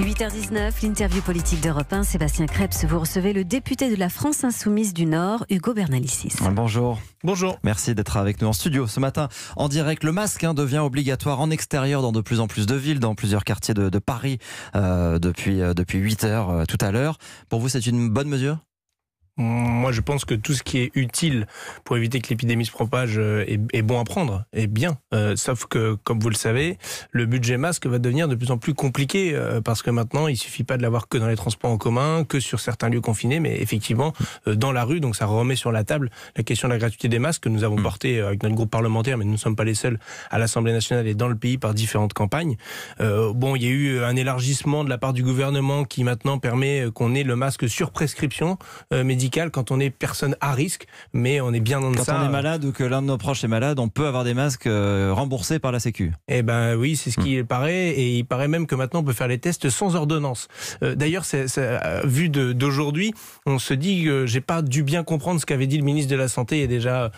8h19, l'interview politique d'Europe 1. Sébastien Krebs, vous recevez le député de la France Insoumise du Nord, Hugo Bernalicis. Ah, bonjour. Bonjour. Merci d'être avec nous en studio ce matin. En direct, le masque hein, devient obligatoire en extérieur dans de plus en plus de villes, dans plusieurs quartiers de, Paris euh, depuis, euh, depuis 8 h euh, tout à l'heure. Pour vous, c'est une bonne mesure moi, je pense que tout ce qui est utile pour éviter que l'épidémie se propage euh, est, bon à prendre, est bien. Euh, sauf que, comme vous le savez, le budget masque va devenir de plus en plus compliqué euh, parce que maintenant, il suffit pas de l'avoir que dans les transports en commun, que sur certains lieux confinés, mais effectivement dans la rue. Donc, ça remet sur la table la question de la gratuité des masques que nous avons mm. porté avec notre groupe parlementaire, mais nous ne sommes pas les seuls à l'Assemblée nationale et dans le pays par différentes campagnes. bon, il y a eu un élargissement de la part du gouvernement qui maintenant permet qu'on ait le masque sur prescription médicale quand on est personne à risque, mais on est bien en ça. Quand on est malade ou que l'un de nos proches est malade, on peut avoir des masques euh, remboursés par la Sécu. Eh ben oui, c'est ce qui hmm. paraît, et il paraît même que maintenant on peut faire les tests sans ordonnance. Euh, d'ailleurs, euh, vu d'aujourd'hui, on se dit que j'ai pas dû bien comprendre ce qu'avait dit le ministre de la Santé il y a déjà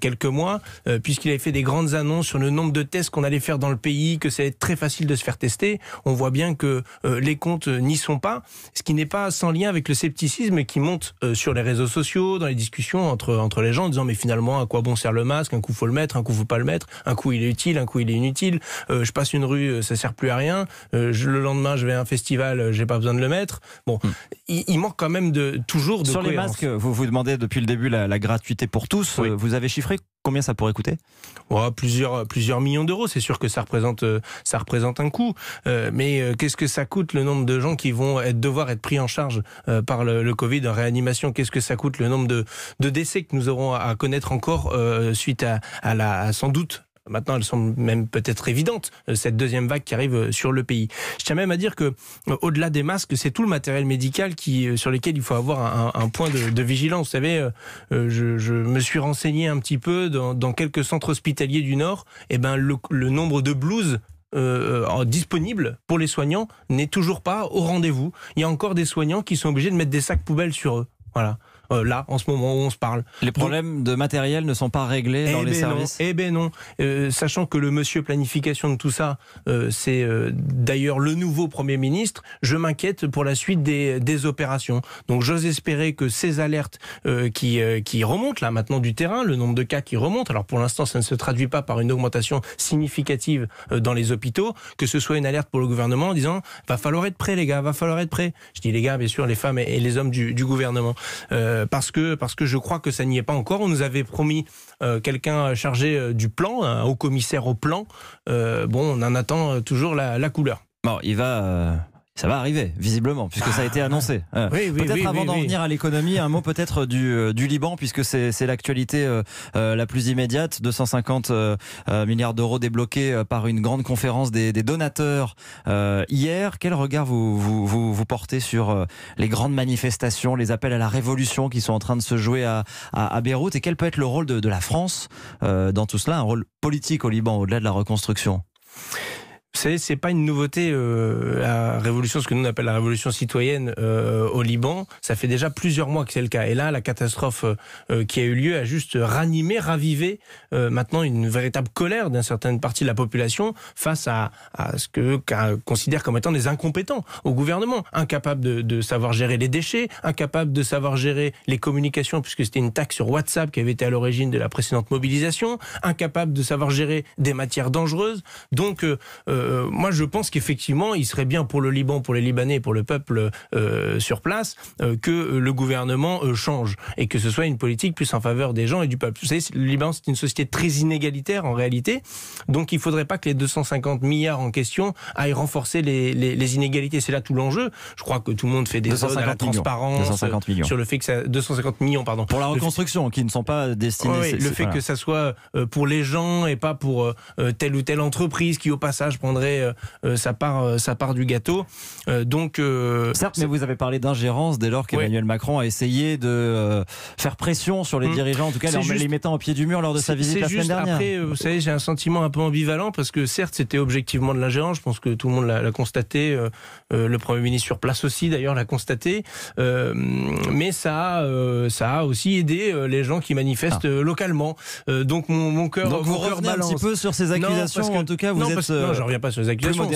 quelques mois, puisqu'il avait fait des grandes annonces sur le nombre de tests qu'on allait faire dans le pays, que ça allait être très facile de se faire tester. On voit bien que les comptes n'y sont pas, ce qui n'est pas sans lien avec le scepticisme qui monte sur sur les réseaux sociaux, dans les discussions entre, entre les gens, en disant mais finalement à quoi bon sert le masque Un coup faut le mettre, un coup faut pas le mettre, un coup il est utile, un coup il est inutile. Euh, je passe une rue, euh, ça sert plus à rien. Euh, le lendemain je vais à un festival, j'ai pas besoin de le mettre. Bon, hmm. il, manque quand même de toujours de sur les masques. Vous vous demandez depuis le début la, gratuité pour tous. Vous avez chiffré Combien ça pourrait coûter plusieurs, plusieurs millions d'euros, c'est sûr que ça représente, euh, ça représente un coût. Euh, mais euh, qu'est-ce que ça coûte le nombre de gens qui vont devoir être pris en charge par le, Covid en réanimation Qu'est-ce que ça coûte le nombre de, décès que nous aurons à, connaître encore suite à, la, sans doute Maintenant, elles sont même peut-être évidentes, euh, cette deuxième vague qui arrive euh, sur le pays. Je tiens même à dire que, euh, au-delà des masques, c'est tout le matériel médical qui, sur lequel il faut avoir un, point de, vigilance. Vous savez, je, me suis renseigné un petit peu dans, quelques centres hospitaliers du Nord. Et eh ben, le, nombre de blouses disponibles pour les soignants n'est toujours pas au rendez-vous. Il y a encore des soignants qui sont obligés de mettre des sacs poubelles sur eux. Voilà. Euh, là, en ce moment où on se parle. Les problèmes de matériel ne sont pas réglés dans eh les ben services Eh bien non. Euh, sachant que le monsieur planification de tout ça, euh, c'est d'ailleurs le nouveau Premier ministre, je m'inquiète pour la suite des, des opérations. Donc j'ose espérer que ces alertes qui, qui remontent là maintenant du terrain, le nombre de cas qui remontent, alors pour l'instant ça ne se traduit pas par une augmentation significative dans les hôpitaux, que ce soit une alerte pour le gouvernement en disant va falloir être prêt les gars, va falloir être prêt. Je dis les gars, bien sûr, les femmes et les hommes du, gouvernement. Euh, parce que parce que je crois que ça n'y est pas encore. On nous avait promis euh, quelqu'un chargé euh, du plan, un haut commissaire au plan. bon, on en attend toujours la couleur. Bon, il va ça va arriver, visiblement, puisque ça a été ah. annoncé. Euh, oui, oui, peut-être avant d'en venir à l'économie, un mot peut-être du, euh, du, Liban, puisque c'est l'actualité euh, la plus immédiate. 250 milliards d'euros débloqués par une grande conférence des, des donateurs hier. Quel regard vous, vous, vous, portez sur les grandes manifestations, les appels à la révolution qui sont en train de se jouer à, à, à Beyrouth Et quel peut être le rôle de, de la France dans tout cela Un rôle politique au Liban, au-delà de la reconstruction vous savez, c'est pas une nouveauté euh, la révolution, ce que nous on appelle la révolution citoyenne euh, au Liban. Ça fait déjà plusieurs mois que c'est le cas. Et là, la catastrophe euh, qui a eu lieu a juste ranimé, ravivé maintenant une véritable colère d'une certaine partie de la population face à, ce que considère comme étant des incompétents au gouvernement, incapables de, savoir gérer les déchets, incapables de savoir gérer les communications, puisque c'était une taxe sur WhatsApp qui avait été à l'origine de la précédente mobilisation, incapables de savoir gérer des matières dangereuses. Donc euh, moi, je pense qu'effectivement, il serait bien pour le Liban, pour les Libanais, pour le peuple euh, sur place, euh, que le gouvernement change et que ce soit une politique plus en faveur des gens et du peuple. Vous savez, le Liban, c'est une société très inégalitaire en réalité, donc il ne faudrait pas que les 250 milliards en question aillent renforcer les, inégalités. C'est là tout l'enjeu. Je crois que tout le monde fait des à la transparence millions. sur le fait que ça, 250 millions, pardon, pour la reconstruction, qui ne sont pas destinés. Oui, le fait que ça soit pour les gens et pas pour telle ou telle entreprise qui au passage prend euh, euh, sa, part, euh, part du gâteau. donc, Certes, mais vous avez parlé d'ingérence dès lors qu'Emmanuel Macron a essayé de faire pression sur les mmh. dirigeants, en tout cas en les mettant au pied du mur lors de sa visite la semaine dernière. Après, vous savez, j'ai un sentiment un peu ambivalent parce que certes, c'était objectivement de l'ingérence, je pense que tout le monde l'a constaté, le Premier ministre sur place aussi d'ailleurs l'a constaté, mais ça, ça a aussi aidé les gens qui manifestent ah. localement. donc mon, mon cœur, donc vous un petit peu sur ces accusations, en tout cas vous sur les accusations.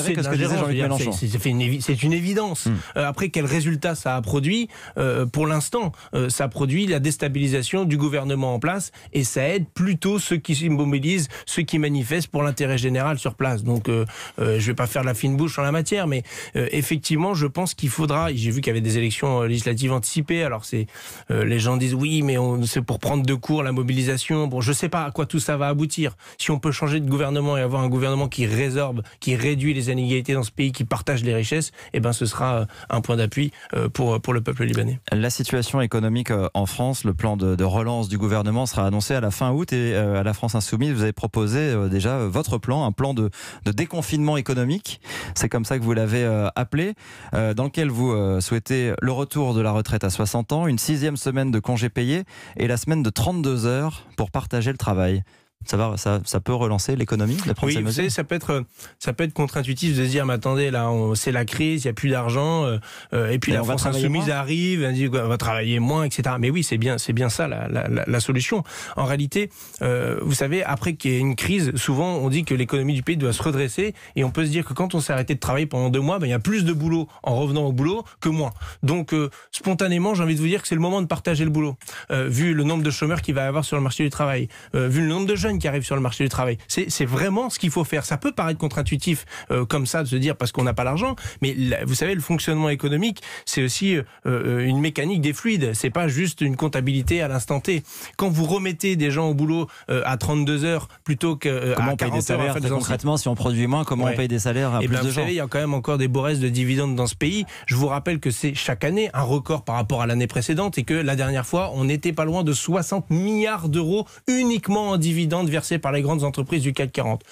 C'est une, une, évidence. Hmm. Euh, après, quel résultat ça a produit euh, Pour l'instant, euh, ça produit la déstabilisation du gouvernement en place et ça aide plutôt ceux qui s'immobilisent, ceux qui manifestent pour l'intérêt général sur place. Donc, je vais pas faire la fine bouche en la matière, mais effectivement, je pense qu'il faudra. J'ai vu qu'il y avait des élections législatives anticipées. Alors, c'est les gens disent oui, mais c'est pour prendre de court la mobilisation. Bon, je sais pas à quoi tout ça va aboutir. Si on peut changer de gouvernement et avoir un gouvernement qui résorbe qui réduit les inégalités dans ce pays, qui partage les richesses, et eh ben, ce sera euh, un point d'appui euh, pour, pour le peuple libanais. La situation économique euh, en France, le plan de, relance du gouvernement sera annoncé à la fin août et à la France Insoumise, vous avez proposé déjà votre plan, un plan de, de déconfinement économique, c'est comme ça que vous l'avez appelé, dans lequel vous souhaitez le retour de la retraite à 60 ans, une sixième semaine de congés payés et la semaine de 32 heures pour partager le travail ça, va, ça, peut relancer l'économie la Oui, vous savez, ça peut être, euh, ça peut être contre-intuitif de se dire, mais attendez, là, c'est la crise, il n'y a plus d'argent, euh, euh, et puis la France insoumise arrive, elle dit, on va travailler moins, etc. Mais oui, c'est bien, c'est bien ça la, solution. En réalité, vous savez, après qu'il y ait une crise, souvent on dit que l'économie du pays doit se redresser, et on peut se dire que quand on s'est arrêté de travailler pendant deux mois, ben, il y a plus de boulot en revenant au boulot que moins. Donc, spontanément, j'ai envie de vous dire que c'est le moment de partager le boulot, vu le nombre de chômeurs qu'il va y avoir sur le marché du travail, vu le nombre de jeunes qui arrivent sur le marché du travail. C'est vraiment ce qu'il faut faire. Ça peut paraître contre-intuitif euh, comme ça de se dire parce qu'on n'a pas l'argent, mais vous savez, le fonctionnement économique, c'est aussi euh, euh, une mécanique des fluides. C'est pas juste une comptabilité à l'instant T. Quand vous remettez des gens au boulot à 32 heures plutôt que comment à on paye des salaires concrètement si on produit moins, comment on paye des salaires à eh plus ben, de Il y a quand même encore des beaux de dividendes dans ce pays. Je vous rappelle que c'est chaque année un record par rapport à l'année précédente et que la dernière fois, on n'était pas loin de 60 milliards d'euros uniquement en dividendes versées par les grandes entreprises du CAC 40.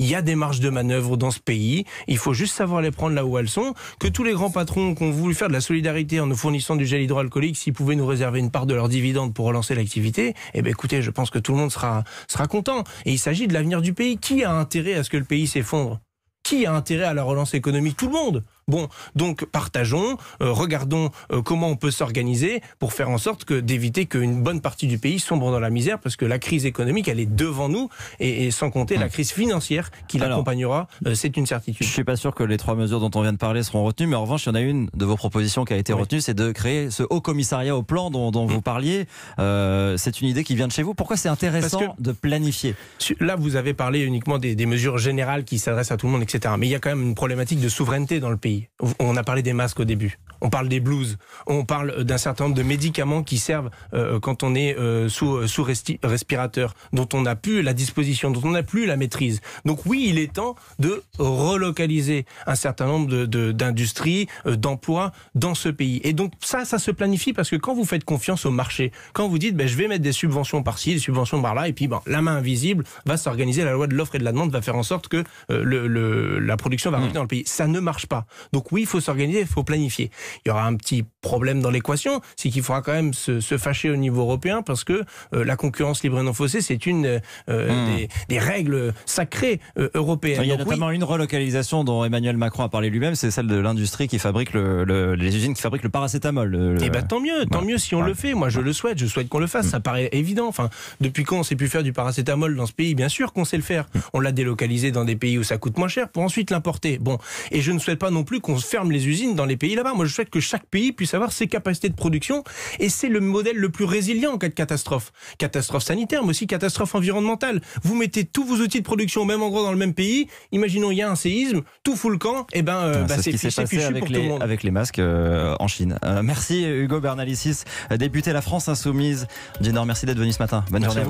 Il y a des marges de manœuvre dans ce pays. Il faut juste savoir les prendre là où elles sont. Que tous les grands patrons qui ont voulu faire de la solidarité en nous fournissant du gel hydroalcoolique, s'ils pouvaient nous réserver une part de leurs dividendes pour relancer l'activité, eh bien écoutez, je pense que tout le monde sera, sera content. Et il s'agit de l'avenir du pays. Qui a intérêt à ce que le pays s'effondre Qui a intérêt à la relance économique Tout le monde. Bon, donc partageons, euh, regardons euh, comment on peut s'organiser pour faire en sorte que d'éviter qu'une bonne partie du pays sombre dans la misère, parce que la crise économique, elle est devant nous, et, sans compter la crise financière qui l'accompagnera, euh, c'est une certitude. Je ne suis pas sûr que les trois mesures dont on vient de parler seront retenues, mais en revanche, il y en a une de vos propositions qui a été retenue, c'est de créer ce haut commissariat au plan dont, mm. vous parliez. c'est une idée qui vient de chez vous. Pourquoi c'est intéressant de planifier Là, vous avez parlé uniquement des mesures générales qui s'adressent à tout le monde, etc. Mais il y a quand même une problématique de souveraineté dans le pays. On a parlé des masques au début. On parle des blouses. On parle euh, d'un certain nombre de médicaments qui servent euh, euh, quand on est sous, respirateur, dont on n'a plus la disposition, dont on n'a plus la maîtrise. Donc oui, il est temps de relocaliser un certain nombre d'industries, d'emplois dans ce pays. Et donc ça, ça se planifie parce que quand vous faites confiance au marché, quand vous dites ben, je vais mettre des subventions par-ci, des subventions par-là, et puis ben, la main invisible va s'organiser, la loi de l'offre et de la demande va faire en sorte que la production va hmm. revenir dans le pays. Ça ne marche pas. Donc oui, il faut s'organiser, il faut planifier. Il y aura un petit problème dans l'équation, c'est qu'il faudra quand même se, fâcher au niveau européen parce que euh, la concurrence libre et non faussée, c'est une euh, hmm. des, règles sacrées euh, européennes. Ah, il y a notamment une relocalisation dont Emmanuel Macron a parlé lui-même, c'est celle de l'industrie qui fabrique le, les usines qui fabriquent le paracétamol. eh bien tant mieux, tant mieux si on le fait. Moi, je le souhaite, je souhaite qu'on le fasse. Hmm. Ça paraît évident. Enfin, depuis quand on sait plus faire du paracétamol dans ce pays Bien sûr qu'on sait le faire. Hmm. On l'a délocalisé dans des pays où ça coûte moins cher pour ensuite l'importer. Bon, et je ne souhaite pas non plus qu'on ferme les usines dans les pays là-bas. Moi, je souhaite que chaque pays puisse avoir ses capacités de production et c'est le modèle le plus résilient en cas de catastrophe. Catastrophe sanitaire, mais aussi catastrophe environnementale. Vous mettez tous vos outils de production au même endroit dans le même pays. Imaginons, il y a un séisme, tout fout le camp, et eh ben, euh, ah, bah, c'est ce fichu avec pour les, tout le monde. Avec les masques euh, en Chine. Euh, merci Hugo Bernalicis, député de La France Insoumise du Merci d'être venu ce matin. Bonne journée. À vous.